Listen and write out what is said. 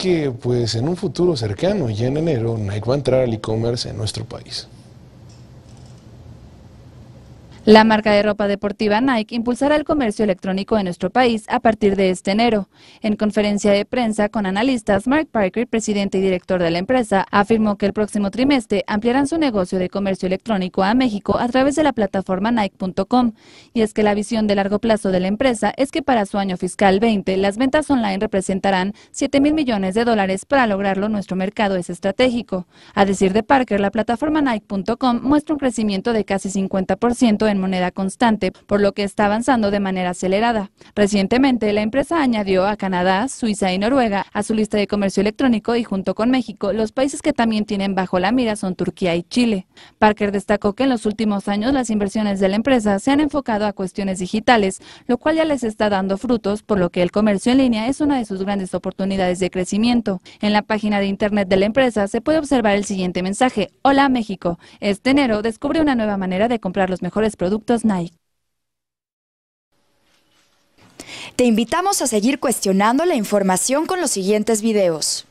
que pues en un futuro cercano, ya en enero, Nike va a entrar al e-commerce en nuestro país. La marca de ropa deportiva Nike impulsará el comercio electrónico en nuestro país a partir de este enero. En conferencia de prensa con analistas, Mark Parker, presidente y director de la empresa, afirmó que el próximo trimestre ampliarán su negocio de comercio electrónico a México a través de la plataforma Nike.com. Y es que la visión de largo plazo de la empresa es que para su año fiscal 20 las ventas online representarán 7 mil millones de dólares. Para lograrlo, nuestro mercado es estratégico. A decir de Parker, la plataforma Nike.com muestra un crecimiento de casi 50% en moneda constante, por lo que está avanzando de manera acelerada. Recientemente, la empresa añadió a Canadá, Suiza y Noruega a su lista de comercio electrónico y junto con México, los países que también tienen bajo la mira son Turquía y Chile. Parker destacó que en los últimos años las inversiones de la empresa se han enfocado a cuestiones digitales, lo cual ya les está dando frutos, por lo que el comercio en línea es una de sus grandes oportunidades de crecimiento. En la página de internet de la empresa se puede observar el siguiente mensaje: Hola México. Este enero descubre una nueva manera de comprar los mejores te invitamos a seguir cuestionando la información con los siguientes videos.